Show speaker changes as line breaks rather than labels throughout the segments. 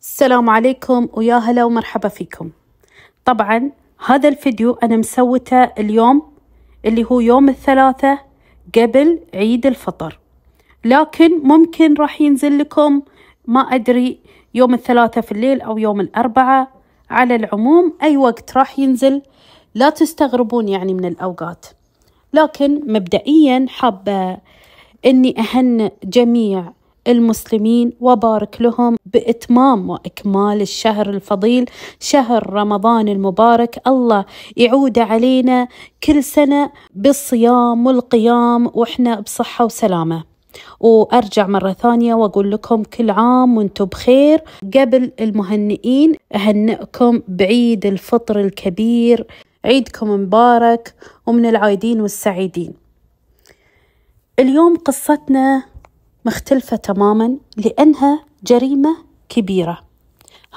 السلام عليكم ويا هلا ومرحبا فيكم طبعا هذا الفيديو أنا مسوته اليوم اللي هو يوم الثلاثة قبل عيد الفطر لكن ممكن راح ينزل لكم ما أدري يوم الثلاثة في الليل أو يوم الأربعة على العموم أي وقت راح ينزل لا تستغربون يعني من الأوقات لكن مبدئيا حابة أني أهنئ جميع المسلمين وبارك لهم بإتمام وإكمال الشهر الفضيل شهر رمضان المبارك الله يعود علينا كل سنة بالصيام والقيام وإحنا بصحة وسلامة وارجع مره ثانيه واقول لكم كل عام وانتم بخير قبل المهنئين اهنئكم بعيد الفطر الكبير عيدكم مبارك ومن العايدين والسعيدين اليوم قصتنا مختلفة تماما لأنها جريمة كبيرة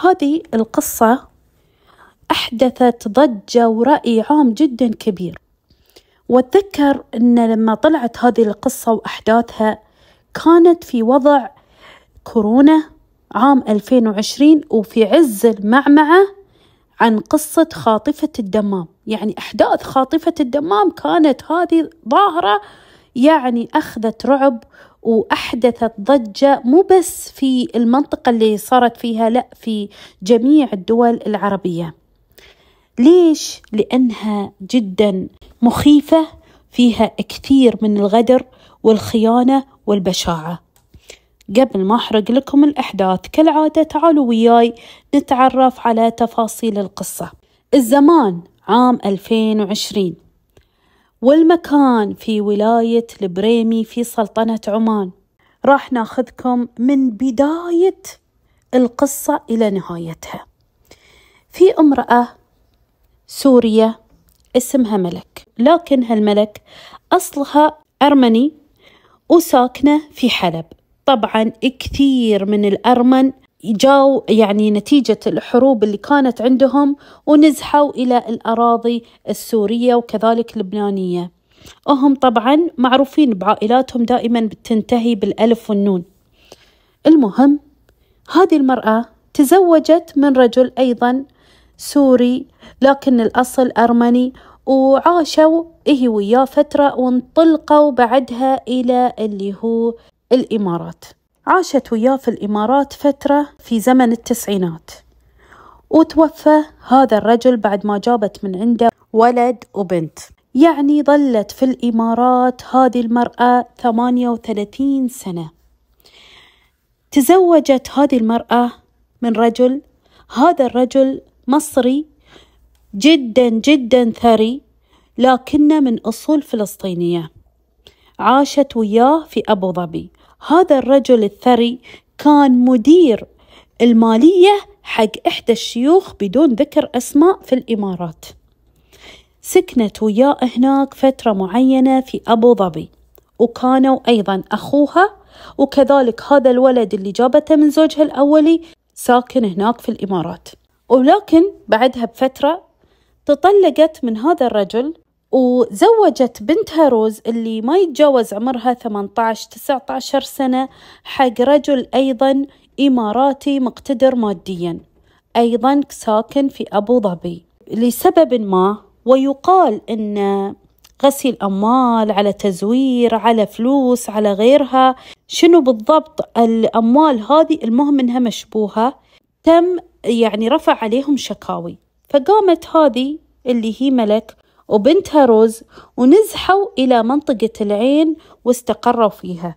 هذه القصة أحدثت ضجة ورأي عام جدا كبير وأتذكر أن لما طلعت هذه القصة وأحداثها كانت في وضع كورونا عام 2020 وفي عز المعمعة عن قصة خاطفة الدمام يعني أحداث خاطفة الدمام كانت هذه ظاهرة يعني أخذت رعب وأحدثت ضجة مو بس في المنطقة اللي صارت فيها لا في جميع الدول العربية ليش؟ لأنها جدا مخيفة فيها كثير من الغدر والخيانة والبشاعة قبل ما أحرق لكم الأحداث كالعادة تعالوا وياي نتعرف على تفاصيل القصة الزمان عام 2020 والمكان في ولاية البريمي في سلطنة عمان راح ناخذكم من بداية القصة إلى نهايتها في امرأة سورية اسمها ملك لكن هالملك أصلها أرمني وساكنة في حلب طبعا كثير من الأرمن جاو يعني نتيجة الحروب اللي كانت عندهم ونزحوا إلى الأراضي السورية وكذلك اللبنانية وهم طبعا معروفين بعائلاتهم دائما بتنتهي بالألف والنون المهم هذه المرأة تزوجت من رجل أيضا سوري لكن الأصل أرمني وعاشوا إيه وياه فترة وانطلقوا بعدها إلى اللي هو الإمارات عاشت وياه في الإمارات فترة في زمن التسعينات وتوفى هذا الرجل بعد ما جابت من عنده ولد وبنت يعني ظلت في الإمارات هذه المرأة 38 سنة تزوجت هذه المرأة من رجل هذا الرجل مصري جدا جدا ثري لكنه من أصول فلسطينية عاشت وياه في أبو ظبي هذا الرجل الثري كان مدير المالية حق إحدى الشيوخ بدون ذكر أسماء في الإمارات سكنت وياه هناك فترة معينة في أبو ظبي وكانوا أيضا أخوها وكذلك هذا الولد اللي جابته من زوجها الأولي ساكن هناك في الإمارات ولكن بعدها بفترة تطلقت من هذا الرجل وزوجت بنتها روز اللي ما يتجاوز عمرها 18 19 سنة حق رجل أيضا إماراتي مقتدر ماديا أيضا ساكن في أبو ظبي لسبب ما ويقال أن غسيل أموال على تزوير على فلوس على غيرها شنو بالضبط الأموال هذه المهم أنها مشبوهة تم يعني رفع عليهم شكاوي فقامت هذه اللي هي ملك وبنتها روز ونزحوا إلى منطقة العين واستقروا فيها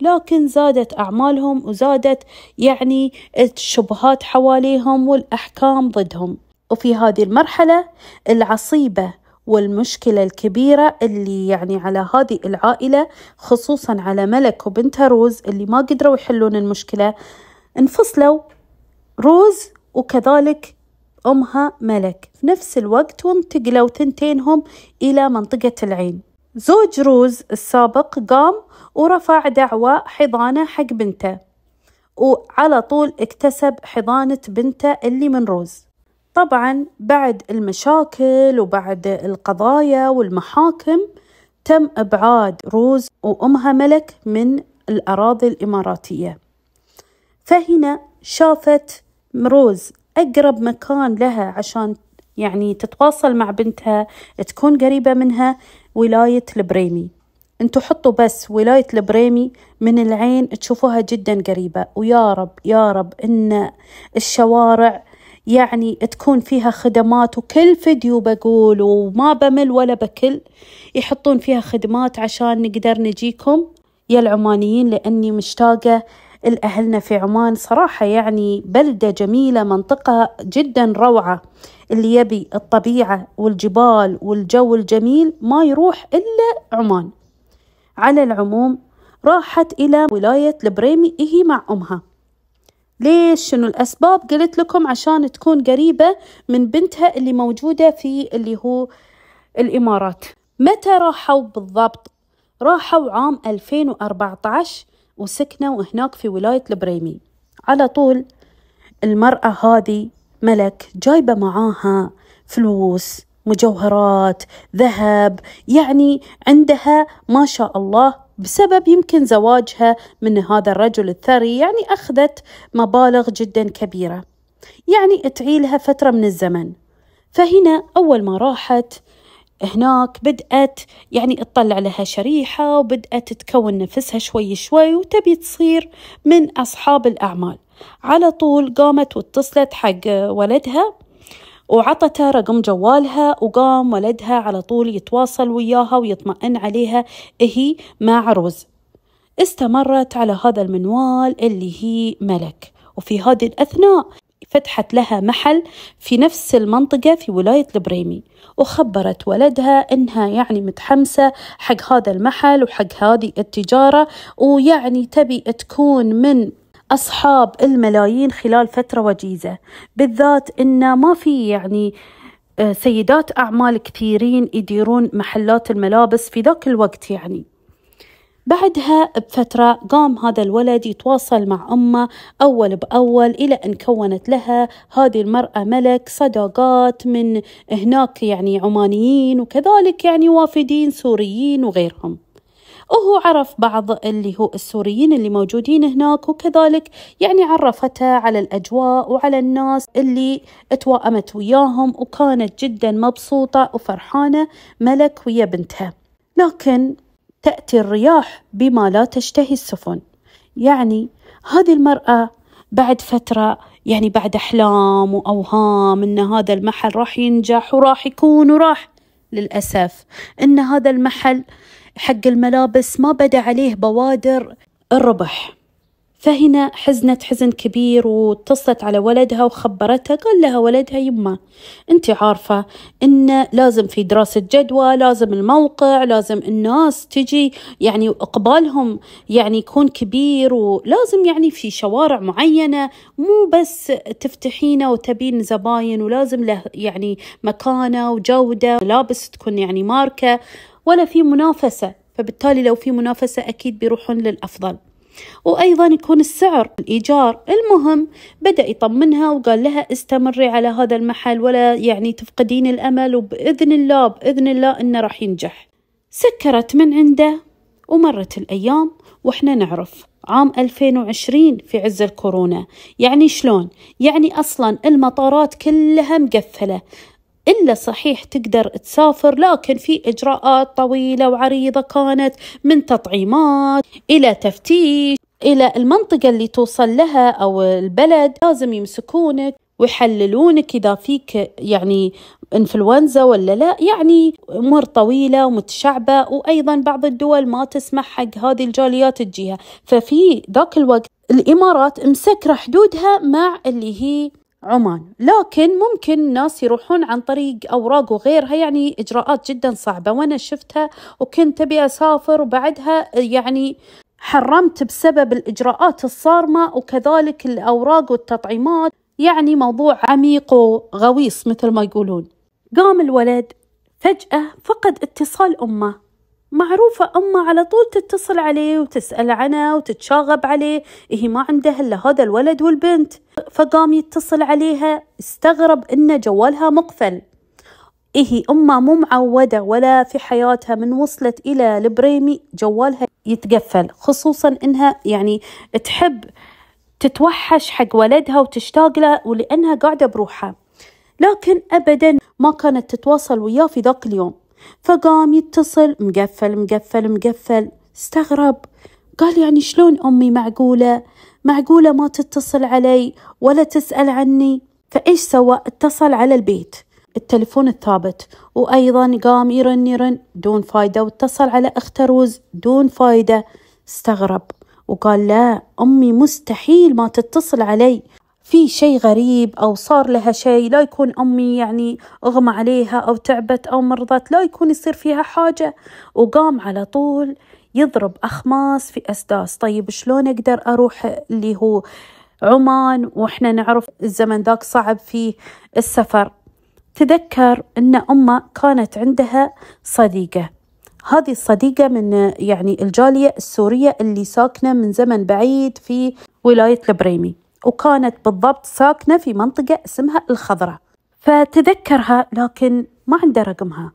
لكن زادت أعمالهم وزادت يعني الشبهات حواليهم والأحكام ضدهم وفي هذه المرحلة العصيبة والمشكلة الكبيرة اللي يعني على هذه العائلة خصوصا على ملك وبنتها روز اللي ما قدروا يحلون المشكلة انفصلوا روز وكذلك أمها ملك في نفس الوقت وانتقلوا تنتينهم إلى منطقة العين زوج روز السابق قام ورفع دعوى حضانة حق بنته وعلى طول اكتسب حضانة بنته اللي من روز طبعا بعد المشاكل وبعد القضايا والمحاكم تم إبعاد روز وأمها ملك من الأراضي الإماراتية فهنا شافت روز أقرب مكان لها عشان يعني تتواصل مع بنتها تكون قريبة منها ولاية البريمي انتوا حطوا بس ولاية البريمي من العين تشوفوها جدا قريبة ويا رب يا رب ان الشوارع يعني تكون فيها خدمات وكل فيديو بقول وما بمل ولا بكل يحطون فيها خدمات عشان نقدر نجيكم يا العمانيين لأني مشتاقة الأهلنا في عمان صراحة يعني بلدة جميلة منطقة جدا روعة اللي يبي الطبيعة والجبال والجو الجميل ما يروح إلا عمان على العموم راحت إلى ولاية البريمي هي مع أمها ليش شنو الأسباب قلت لكم عشان تكون قريبة من بنتها اللي موجودة في اللي هو الإمارات متى راحوا بالضبط راحوا عام 2014 وسكنوا هناك في ولاية البريمي على طول المرأة هذه ملك جايبة معاها فلوس مجوهرات ذهب يعني عندها ما شاء الله بسبب يمكن زواجها من هذا الرجل الثري يعني أخذت مبالغ جدا كبيرة يعني تعيلها فترة من الزمن فهنا أول ما راحت هناك بدأت يعني تطلع لها شريحة وبدأت تكون نفسها شوي شوي وتبي تصير من أصحاب الأعمال على طول قامت واتصلت حق ولدها وعطته رقم جوالها وقام ولدها على طول يتواصل وياها ويطمئن عليها هي مع روز استمرت على هذا المنوال اللي هي ملك وفي هذه الأثناء فتحت لها محل في نفس المنطقة في ولاية البريمي وخبرت ولدها إنها يعني متحمسة حق هذا المحل وحق هذه التجارة ويعني تبي تكون من أصحاب الملايين خلال فترة وجيزة بالذات إنه ما في يعني آه، سيدات أعمال كثيرين يديرون محلات الملابس في ذاك الوقت يعني بعدها بفترة قام هذا الولد يتواصل مع أمه أول بأول إلى أن كونت لها هذه المرأة ملك صداقات من هناك يعني عمانيين وكذلك يعني وافدين سوريين وغيرهم وهو عرف بعض اللي هو السوريين اللي موجودين هناك وكذلك يعني عرفتها على الأجواء وعلى الناس اللي توائمت وياهم وكانت جدا مبسوطة وفرحانة ملك ويا بنتها لكن تأتي الرياح بما لا تشتهي السفن يعني هذه المرأة بعد فترة يعني بعد أحلام وأوهام أن هذا المحل راح ينجح وراح يكون وراح للأسف أن هذا المحل حق الملابس ما بدا عليه بوادر الربح فهنا حزنت حزن كبير واتصلت على ولدها وخبرتها قال لها ولدها يما انت عارفة ان لازم في دراسة جدوى لازم الموقع لازم الناس تجي يعني اقبالهم يعني يكون كبير ولازم يعني في شوارع معينة مو بس تفتحينه وتبين زباين ولازم له يعني مكانة وجودة ملابس تكون يعني ماركة ولا في منافسة فبالتالي لو في منافسة أكيد بيروحون للأفضل وأيضا يكون السعر الإيجار المهم بدأ يطمنها وقال لها استمري على هذا المحل ولا يعني تفقدين الأمل وبإذن الله بإذن الله إنه راح ينجح سكرت من عنده ومرت الأيام وإحنا نعرف عام 2020 في عز الكورونا يعني شلون يعني أصلا المطارات كلها مقفلة إلا صحيح تقدر تسافر لكن في إجراءات طويلة وعريضة كانت من تطعيمات إلى تفتيش إلى المنطقة اللي توصل لها أو البلد لازم يمسكونك ويحللونك إذا فيك يعني انفلونزا ولا لا يعني امور طويله ومتشعبه وايضا بعض الدول ما تسمح حق هذه الجاليات تجيها ففي ذاك الوقت الامارات مسكره حدودها مع اللي هي عمان لكن ممكن الناس يروحون عن طريق أوراق وغيرها يعني إجراءات جدا صعبة وأنا شفتها وكنت أبي أسافر وبعدها يعني حرمت بسبب الإجراءات الصارمة وكذلك الأوراق والتطعيمات يعني موضوع عميق وغويص مثل ما يقولون قام الولد فجأة فقد اتصال أمه معروفة أمه على طول تتصل عليه وتسأل عنه وتتشاغب عليه هي إيه ما عندها إلا هذا الولد والبنت فقام يتصل عليها استغرب إن جوالها مقفل إيه أمها مو معودة ولا في حياتها من وصلت إلى البريمي جوالها يتقفل خصوصا إنها يعني تحب تتوحش حق ولدها وتشتاق له ولأنها قاعدة بروحها لكن أبدا ما كانت تتواصل وياه في ذاك اليوم فقام يتصل مقفل مقفل مقفل استغرب قال يعني شلون أمي معقولة معقولة ما تتصل علي ولا تسأل عني فإيش سوى اتصل على البيت التلفون الثابت وأيضا قام يرن يرن دون فايدة واتصل على أخت روز دون فايدة استغرب وقال لا أمي مستحيل ما تتصل علي في شيء غريب أو صار لها شيء لا يكون أمي يعني أغمى عليها أو تعبت أو مرضت لا يكون يصير فيها حاجة وقام على طول يضرب أخماس في أسداس طيب شلون أقدر أروح اللي هو عمان وإحنا نعرف الزمن ذاك صعب في السفر تذكر أن أمه كانت عندها صديقة هذه الصديقة من يعني الجالية السورية اللي ساكنة من زمن بعيد في ولاية البريمي وكانت بالضبط ساكنة في منطقة اسمها الخضرة فتذكرها لكن ما عنده رقمها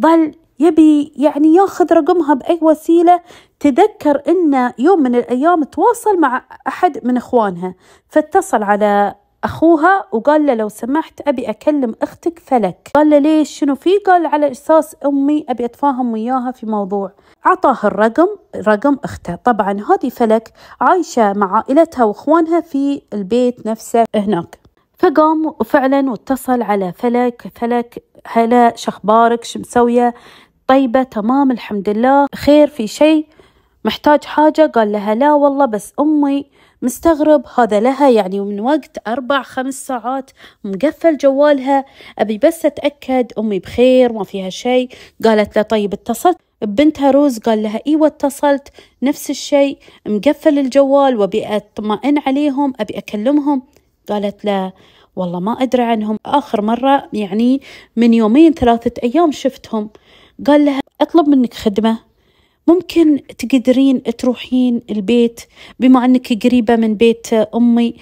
ظل يبي يعني ياخذ رقمها بأي وسيلة تذكر أنه يوم من الأيام تواصل مع أحد من إخوانها فاتصل على أخوها وقال له لو سمحت أبي أكلم أختك فلك قال له ليش شنو في قال على أساس أمي أبي أتفاهم وياها في موضوع عطاه الرقم رقم أخته طبعا هذه فلك عايشة مع عائلتها وإخوانها في البيت نفسه هناك فقام وفعلا واتصل على فلك فلك هلا شخبارك شو مسوية طيبة تمام الحمد لله خير في شيء محتاج حاجة قال لها لا والله بس أمي مستغرب هذا لها يعني من وقت أربع خمس ساعات مقفل جوالها أبي بس أتأكد أمي بخير ما فيها شيء قالت له طيب اتصلت بنتها روز قال لها ايوه اتصلت نفس الشيء مقفل الجوال وابي اطمئن عليهم ابي اكلمهم قالت له والله ما ادري عنهم اخر مره يعني من يومين ثلاثه ايام شفتهم قال لها اطلب منك خدمه ممكن تقدرين تروحين البيت بما أنك قريبة من بيت أمي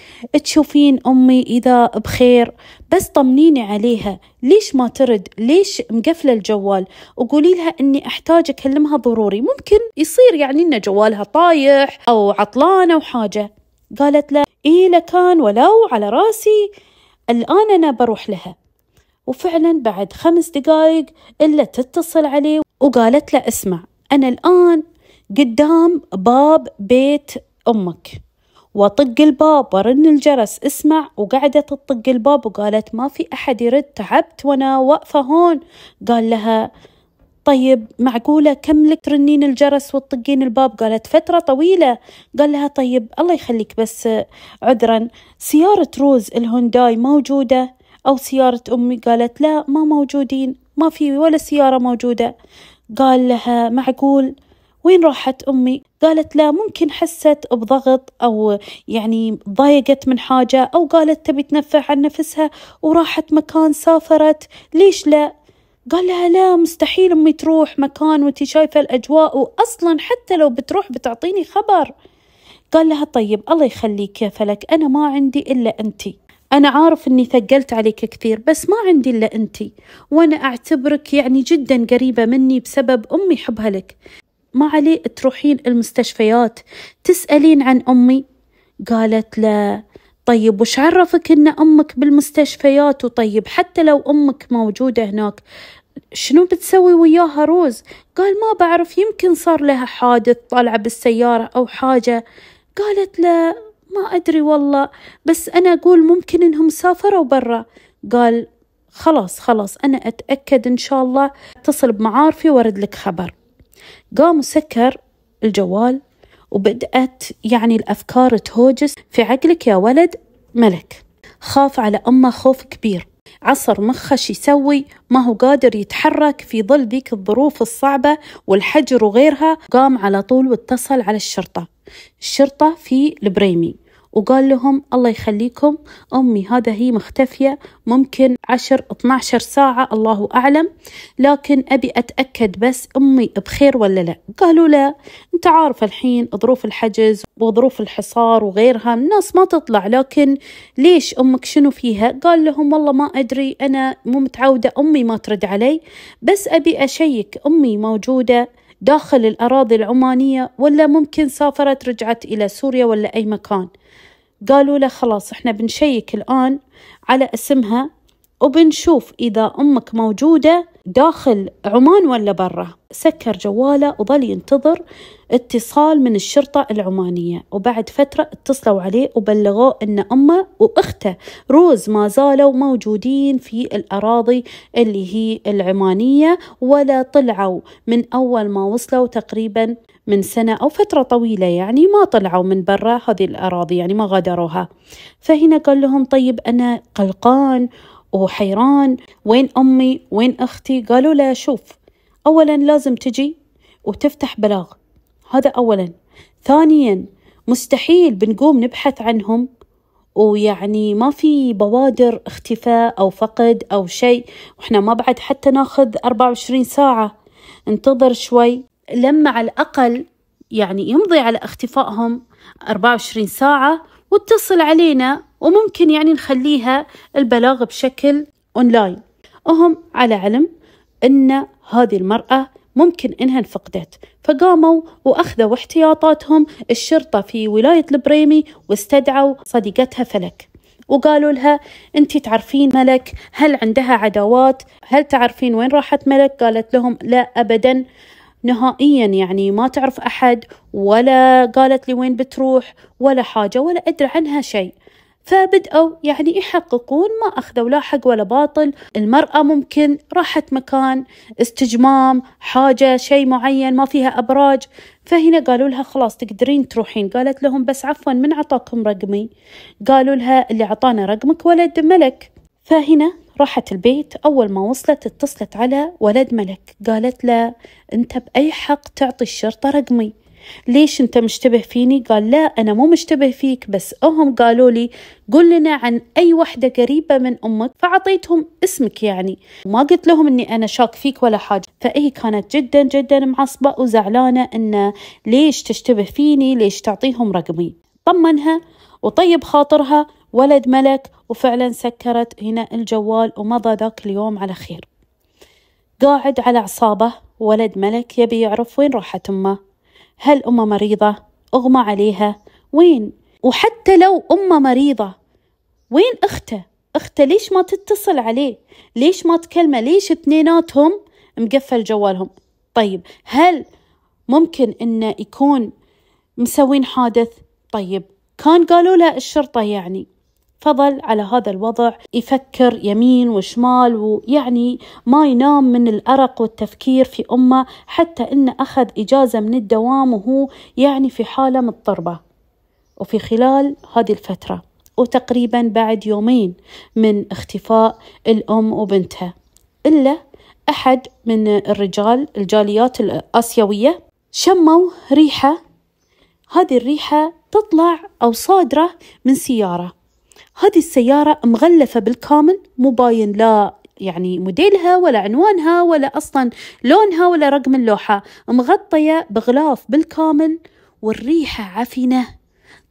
تشوفين أمي إذا بخير بس طمنيني عليها ليش ما ترد ليش مقفلة الجوال وقولي لها أني أحتاج أكلمها ضروري ممكن يصير يعني أن جوالها طايح أو عطلانة وحاجة قالت له إيه لكان ولو على راسي الآن أنا بروح لها وفعلا بعد خمس دقايق إلا تتصل عليه وقالت له اسمع أنا الآن قدام باب بيت أمك وطق الباب ورن الجرس اسمع وقعدت تطق الباب وقالت ما في أحد يرد تعبت وأنا واقفة هون قال لها طيب معقولة كم لك ترنين الجرس وتطقين الباب قالت فترة طويلة قال لها طيب الله يخليك بس عذرا سيارة روز الهونداي موجودة أو سيارة أمي قالت لا ما موجودين ما في ولا سيارة موجودة قال لها معقول وين راحت أمي؟ قالت لا ممكن حست بضغط أو يعني ضايقت من حاجة أو قالت تبي تنفع عن نفسها وراحت مكان سافرت ليش لا؟ قال لها لا مستحيل أمي تروح مكان وانت شايفة الأجواء وأصلا حتى لو بتروح بتعطيني خبر قال لها طيب الله يخليك يا فلك أنا ما عندي إلا أنتي أنا عارف أني ثقلت عليك كثير بس ما عندي إلا أنت وأنا أعتبرك يعني جدا قريبة مني بسبب أمي حبها لك ما عليه تروحين المستشفيات تسألين عن أمي قالت لا طيب وش عرفك أن أمك بالمستشفيات وطيب حتى لو أمك موجودة هناك شنو بتسوي وياها روز قال ما بعرف يمكن صار لها حادث طالعة بالسيارة أو حاجة قالت لا ما أدري والله بس أنا أقول ممكن إنهم سافروا برا قال خلاص خلاص أنا أتأكد إن شاء الله اتصل بمعارفي وارد لك خبر قام وسكر الجوال وبدأت يعني الأفكار تهوجس في عقلك يا ولد ملك خاف على أمه خوف كبير عصر مخه شو يسوي ما هو قادر يتحرك في ظل ذيك الظروف الصعبة والحجر وغيرها قام على طول واتصل على الشرطة الشرطة في البريمي وقال لهم الله يخليكم أمي هذا هي مختفية ممكن 10 12 ساعة الله أعلم لكن أبي أتأكد بس أمي بخير ولا لا قالوا لا أنت عارف الحين ظروف الحجز وظروف الحصار وغيرها الناس ما تطلع لكن ليش أمك شنو فيها قال لهم والله ما أدري أنا مو متعودة أمي ما ترد علي بس أبي أشيك أمي موجودة داخل الأراضي العمانية ولا ممكن سافرت رجعت إلى سوريا ولا أي مكان قالوا له خلاص احنا بنشيك الآن على اسمها وبنشوف إذا أمك موجودة داخل عمان ولا برا سكر جواله وظل ينتظر اتصال من الشرطة العمانية وبعد فترة اتصلوا عليه وبلغوه أن أمه وأخته روز ما زالوا موجودين في الأراضي اللي هي العمانية ولا طلعوا من أول ما وصلوا تقريبا من سنة أو فترة طويلة يعني ما طلعوا من برا هذه الأراضي يعني ما غادروها فهنا قال لهم طيب أنا قلقان وحيران وين أمي وين أختي قالوا له شوف أولا لازم تجي وتفتح بلاغ هذا أولا ثانيا مستحيل بنقوم نبحث عنهم ويعني ما في بوادر اختفاء أو فقد أو شيء وإحنا ما بعد حتى ناخذ 24 ساعة انتظر شوي لما على الأقل يعني يمضي على اختفائهم 24 ساعة واتصل علينا وممكن يعني نخليها البلاغ بشكل أونلاين وهم على علم أن هذه المرأة ممكن إنها انفقدت فقاموا وأخذوا احتياطاتهم الشرطة في ولاية البريمي واستدعوا صديقتها فلك وقالوا لها انت تعرفين ملك هل عندها عداوات هل تعرفين وين راحت ملك قالت لهم لا ابدا نهائيا يعني ما تعرف احد ولا قالت لي وين بتروح ولا حاجه ولا ادري عنها شيء فبدأوا يعني يحققون ما أخذوا لا حق ولا باطل المرأة ممكن راحت مكان استجمام حاجة شيء معين ما فيها أبراج فهنا قالوا لها خلاص تقدرين تروحين قالت لهم بس عفوا من عطاكم رقمي قالوا لها اللي عطانا رقمك ولد ملك فهنا راحت البيت أول ما وصلت اتصلت على ولد ملك قالت له أنت بأي حق تعطي الشرطة رقمي ليش انت مشتبه فيني قال لا انا مو مشتبه فيك بس هم قالوا لي قل لنا عن اي وحدة قريبة من امك فعطيتهم اسمك يعني ما قلت لهم اني انا شاك فيك ولا حاجة فاي كانت جدا جدا معصبة وزعلانة انه ليش تشتبه فيني ليش تعطيهم رقمي طمنها وطيب خاطرها ولد ملك وفعلا سكرت هنا الجوال ومضى ذاك اليوم على خير قاعد على أعصابه ولد ملك يبي يعرف وين راحت أمه هل أمه مريضة أغمى عليها وين وحتى لو أمه مريضة وين أخته أخته ليش ما تتصل عليه ليش ما تكلمه ليش اثنيناتهم مقفل جوالهم طيب هل ممكن أنه يكون مسوين حادث طيب كان قالوا له الشرطة يعني فضل على هذا الوضع يفكر يمين وشمال ويعني ما ينام من الأرق والتفكير في أمه حتى أنه أخذ إجازة من الدوام وهو يعني في حالة مضطربة وفي خلال هذه الفترة وتقريبا بعد يومين من اختفاء الأم وبنتها إلا أحد من الرجال الجاليات الآسيوية شموا ريحة هذه الريحة تطلع أو صادرة من سيارة هذه السيارة مغلفة بالكامل مو باين لا يعني موديلها ولا عنوانها ولا أصلا لونها ولا رقم اللوحة مغطية بغلاف بالكامل والريحة عفنة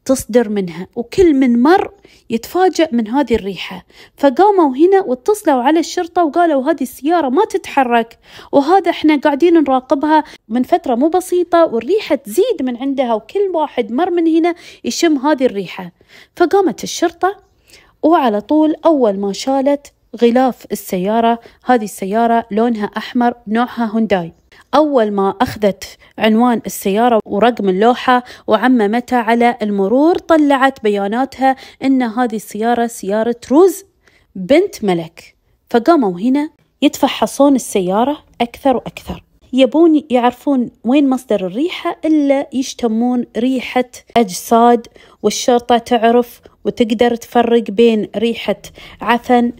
تصدر منها وكل من مر يتفاجأ من هذه الريحة فقاموا هنا واتصلوا على الشرطة وقالوا هذه السيارة ما تتحرك وهذا احنا قاعدين نراقبها من فترة مو بسيطة والريحة تزيد من عندها وكل واحد مر من هنا يشم هذه الريحة فقامت الشرطة وعلى طول أول ما شالت غلاف السيارة هذه السيارة لونها أحمر نوعها هونداي أول ما أخذت عنوان السيارة ورقم اللوحة وعممتها على المرور طلعت بياناتها أن هذه السيارة سيارة روز بنت ملك فقاموا هنا يتفحصون السيارة أكثر وأكثر يبون يعرفون وين مصدر الريحة إلا يشتمون ريحة أجساد والشرطة تعرف وتقدر تفرق بين ريحة عفن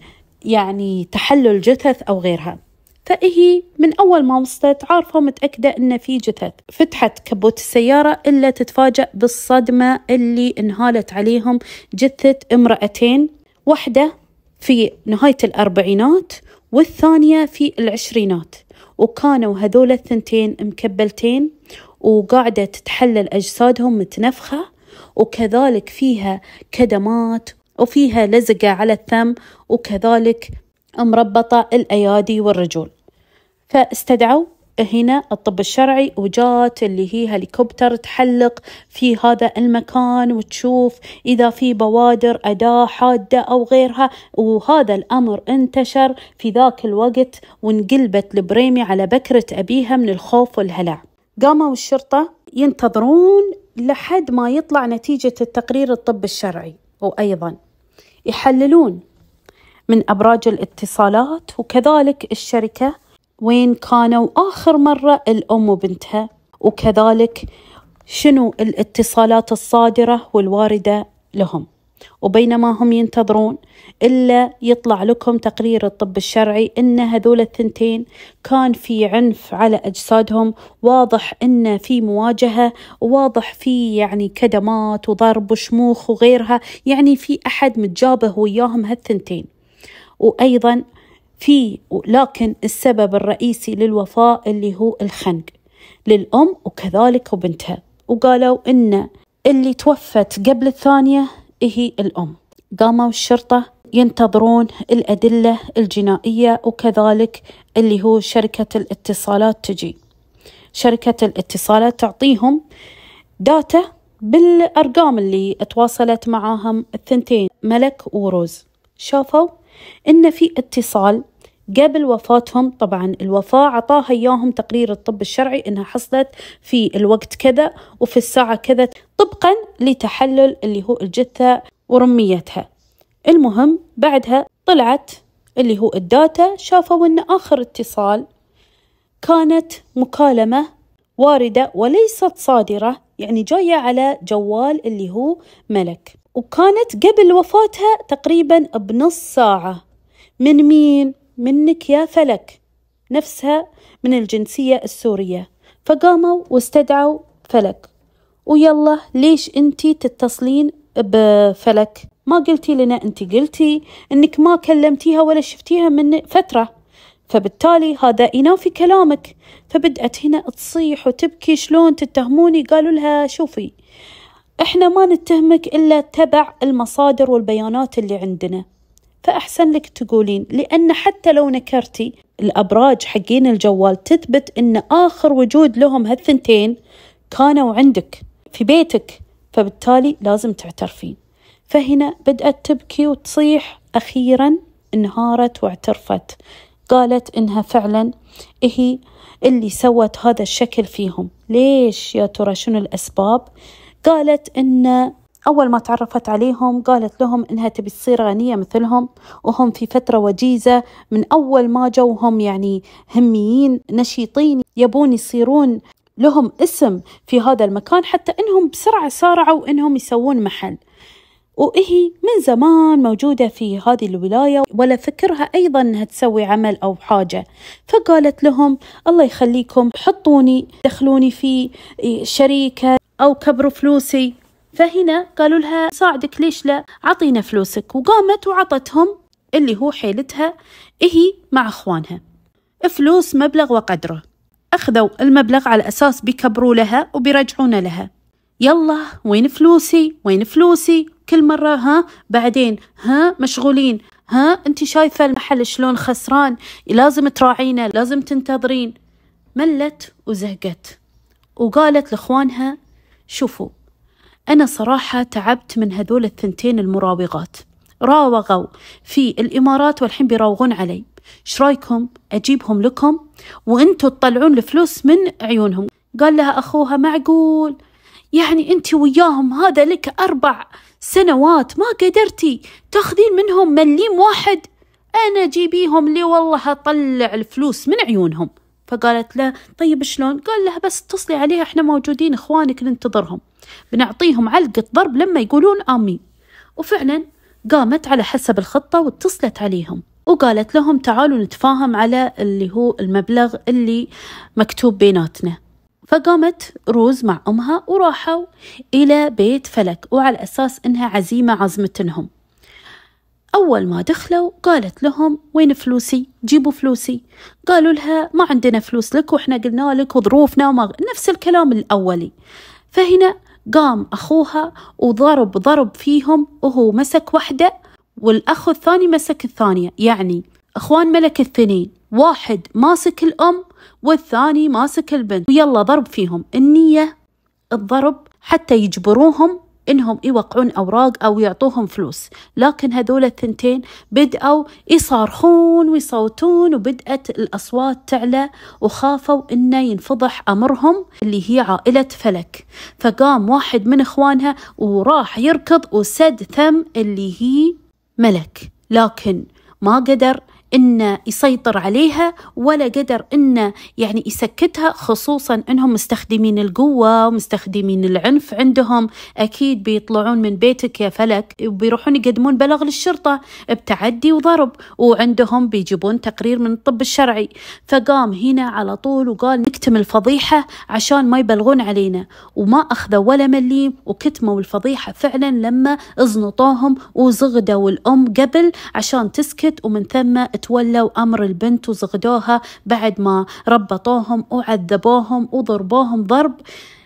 يعني تحلل جثث أو غيرها فهي من أول ما وصلت عارفة ومتأكدة أن في جثث فتحت كبوت السيارة إلا تتفاجأ بالصدمة اللي انهالت عليهم جثة امرأتين واحدة في نهاية الأربعينات والثانية في العشرينات وكانوا هذول الثنتين مكبلتين وقاعدة تتحلل أجسادهم متنفخة وكذلك فيها كدمات وفيها لزقة على الثم وكذلك مربطة الأيادي والرجول فاستدعوا هنا الطب الشرعي وجات اللي هي هليكوبتر تحلق في هذا المكان وتشوف إذا في بوادر أداة حادة أو غيرها وهذا الأمر انتشر في ذاك الوقت وانقلبت البريمي على بكرة أبيها من الخوف والهلع قاموا الشرطة ينتظرون لحد ما يطلع نتيجة التقرير الطب الشرعي وأيضا يحللون من أبراج الاتصالات وكذلك الشركة وين كانوا آخر مرة الأم وبنتها وكذلك شنو الاتصالات الصادرة والواردة لهم وبينما هم ينتظرون إلا يطلع لكم تقرير الطب الشرعي أن هذول الثنتين كان في عنف على أجسادهم واضح أن في مواجهة واضح في يعني كدمات وضرب وشموخ وغيرها يعني في أحد متجابه وياهم هالثنتين وأيضا في لكن السبب الرئيسي للوفاة اللي هو الخنق للأم وكذلك وبنتها وقالوا إن اللي توفت قبل الثانية هي الأم قاموا الشرطة ينتظرون الأدلة الجنائية وكذلك اللي هو شركة الاتصالات تجي شركة الاتصالات تعطيهم داتا بالأرقام اللي تواصلت معاهم الثنتين ملك وروز شافوا إن في اتصال قبل وفاتهم طبعا الوفاة عطاها إياهم تقرير الطب الشرعي إنها حصلت في الوقت كذا وفي الساعة كذا طبقا لتحلل اللي هو الجثة ورميتها المهم بعدها طلعت اللي هو الداتا شافوا إن آخر اتصال كانت مكالمة واردة وليست صادرة يعني جاية على جوال اللي هو ملك وكانت قبل وفاتها تقريبا بنص ساعة من مين؟ منك يا فلك نفسها من الجنسية السورية فقاموا واستدعوا فلك ويلا ليش انتي تتصلين بفلك ما قلتي لنا انتي قلتي انك ما كلمتيها ولا شفتيها من فترة فبالتالي هذا ينافي كلامك فبدأت هنا تصيح وتبكي شلون تتهموني قالوا لها شوفي احنا ما نتهمك الا تبع المصادر والبيانات اللي عندنا فأحسن لك تقولين لأن حتى لو نكرتي الأبراج حقين الجوال تثبت أن آخر وجود لهم هالثنتين كانوا عندك في بيتك فبالتالي لازم تعترفين فهنا بدأت تبكي وتصيح أخيرا انهارت واعترفت قالت إنها فعلا هي اللي سوت هذا الشكل فيهم ليش يا ترى شنو الأسباب قالت إن أول ما تعرفت عليهم قالت لهم إنها تبي تصير غنية مثلهم وهم في فترة وجيزة من أول ما جوهم يعني هميين نشيطين يبون يصيرون لهم اسم في هذا المكان حتى إنهم بسرعة سارعوا إنهم يسوون محل وإهي من زمان موجودة في هذه الولاية ولا فكرها أيضا أنها تسوي عمل أو حاجة فقالت لهم الله يخليكم حطوني دخلوني في شريكة أو كبروا فلوسي فهنا قالوا لها ساعدك ليش لا عطينا فلوسك وقامت وعطتهم اللي هو حيلتها إهي مع أخوانها فلوس مبلغ وقدره أخذوا المبلغ على أساس بيكبروا لها وبيرجعون لها يلا وين فلوسي وين فلوسي كل مرة ها بعدين ها مشغولين ها انت شايفة المحل شلون خسران لازم تراعينا لازم تنتظرين ملت وزهقت وقالت لإخوانها شوفوا أنا صراحة تعبت من هذول الثنتين المراوغات راوغوا في الإمارات والحين بيراوغون علي ايش رايكم اجيبهم لكم وانتوا تطلعون الفلوس من عيونهم قال لها اخوها معقول يعني انت وياهم هذا لك اربع سنوات ما قدرتي تاخذين منهم مليم واحد انا جيبيهم لي والله اطلع الفلوس من عيونهم فقالت له طيب شلون قال لها بس اتصلي عليها احنا موجودين اخوانك ننتظرهم بنعطيهم علقة ضرب لما يقولون آمين وفعلا قامت على حسب الخطة واتصلت عليهم وقالت لهم تعالوا نتفاهم على اللي هو المبلغ اللي مكتوب بيناتنا فقامت روز مع أمها وراحوا إلى بيت فلك وعلى أساس إنها عزيمة عزمتنهم أول ما دخلوا قالت لهم وين فلوسي جيبوا فلوسي قالوا لها ما عندنا فلوس لك وإحنا قلنا لك وظروفنا وما نفس الكلام الأولي فهنا قام أخوها وضرب ضرب فيهم وهو مسك واحدة والأخ الثاني مسك الثانية يعني إخوان ملك الثنين واحد ماسك الأم والثاني ماسك البنت ويلا ضرب فيهم النية الضرب حتى يجبروهم انهم يوقعون اوراق او يعطوهم فلوس لكن هذول الثنتين بدأوا يصارخون ويصوتون وبدأت الاصوات تعلى وخافوا انه ينفضح امرهم اللي هي عائلة فلك فقام واحد من اخوانها وراح يركض وسد ثم اللي هي ملك لكن ما قدر إنه يسيطر عليها ولا قدر إنه يعني يسكتها خصوصا إنهم مستخدمين القوة ومستخدمين العنف عندهم أكيد بيطلعون من بيتك يا فلك وبيروحون يقدمون بلغ للشرطة بتعدي وضرب وعندهم بيجيبون تقرير من الطب الشرعي فقام هنا على طول وقال نكتم الفضيحة عشان ما يبلغون علينا وما أخذوا ولا مليم وكتموا الفضيحة فعلا لما زنطوهم وزغدوا الأم قبل عشان تسكت ومن ثم تولوا أمر البنت وزغدوها بعد ما ربطوهم وعذبوهم وضربوهم ضرب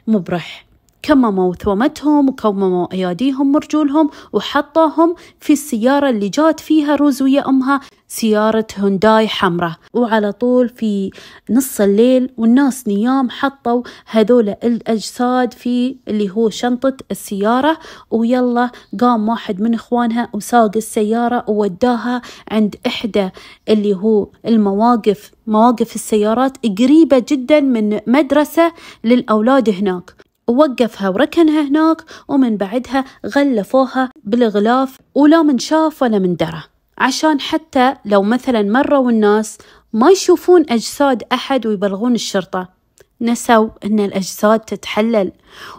مبرح كمموا ثومتهم وكمموا أياديهم ورجولهم وحطوهم في السيارة اللي جات فيها روز ويا أمها سيارة هونداي حمراء وعلى طول في نص الليل والناس نيام حطوا هذول الأجساد في اللي هو شنطة السيارة ويلا قام واحد من إخوانها وساق السيارة ووداها عند إحدى اللي هو المواقف مواقف السيارات قريبة جدا من مدرسة للأولاد هناك ووقفها وركنها هناك ومن بعدها غلفوها بالغلاف ولا من شاف ولا من درى عشان حتى لو مثلا مروا الناس ما يشوفون أجساد أحد ويبلغون الشرطة نسوا أن الأجساد تتحلل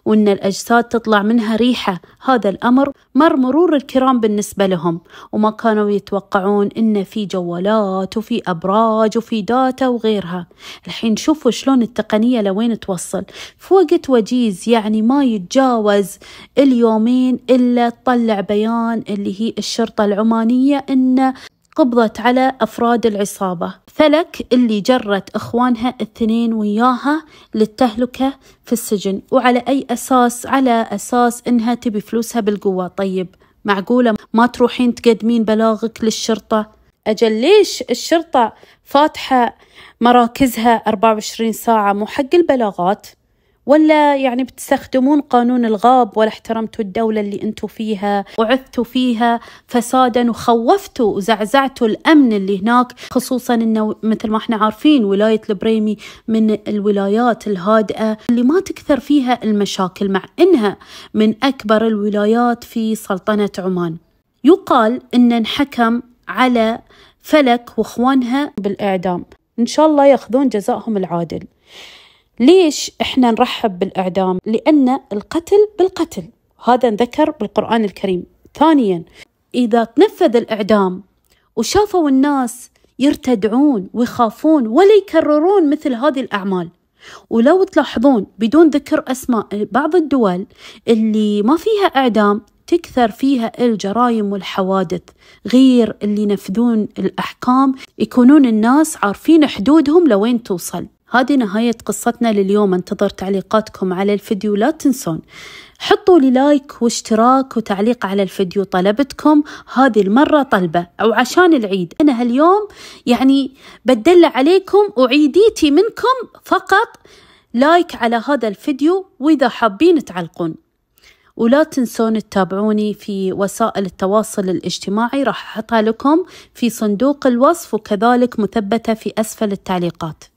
وأن الأجساد تطلع منها ريحة هذا الأمر مر مرور الكرام بالنسبة لهم وما كانوا يتوقعون أن في جوالات وفي أبراج وفي داتا وغيرها الحين شوفوا شلون التقنية لوين توصل في وقت وجيز يعني ما يتجاوز اليومين إلا تطلع بيان اللي هي الشرطة العمانية أن قبضت على أفراد العصابة فلك اللي جرت إخوانها الاثنين وياها للتهلكة في السجن وعلى أي أساس على أساس إنها تبي فلوسها بالقوة طيب معقولة ما تروحين تقدمين بلاغك للشرطة أجل ليش الشرطة فاتحة مراكزها 24 ساعة مو حق البلاغات ولا يعني بتستخدمون قانون الغاب ولا احترمتوا الدولة اللي انتم فيها وعثتوا فيها فسادا وخوفتوا وزعزعتوا الأمن اللي هناك خصوصا انه مثل ما احنا عارفين ولاية البريمي من الولايات الهادئة اللي ما تكثر فيها المشاكل مع انها من أكبر الولايات في سلطنة عمان يقال ان انحكم على فلك واخوانها بالاعدام ان شاء الله ياخذون جزاءهم العادل ليش احنا نرحب بالاعدام لان القتل بالقتل هذا انذكر بالقران الكريم ثانيا اذا تنفذ الاعدام وشافوا الناس يرتدعون ويخافون ولا يكررون مثل هذه الاعمال ولو تلاحظون بدون ذكر اسماء بعض الدول اللي ما فيها اعدام تكثر فيها الجرائم والحوادث غير اللي ينفذون الأحكام يكونون الناس عارفين حدودهم لوين توصل هذه نهاية قصتنا لليوم انتظر تعليقاتكم على الفيديو لا تنسون حطوا لي لايك واشتراك وتعليق على الفيديو طلبتكم هذه المرة طلبة أو عشان العيد أنا هاليوم يعني بدل عليكم وعيديتي منكم فقط لايك على هذا الفيديو وإذا حابين تعلقون ولا تنسون تتابعوني في وسائل التواصل الاجتماعي راح أحطها لكم في صندوق الوصف وكذلك مثبتة في أسفل التعليقات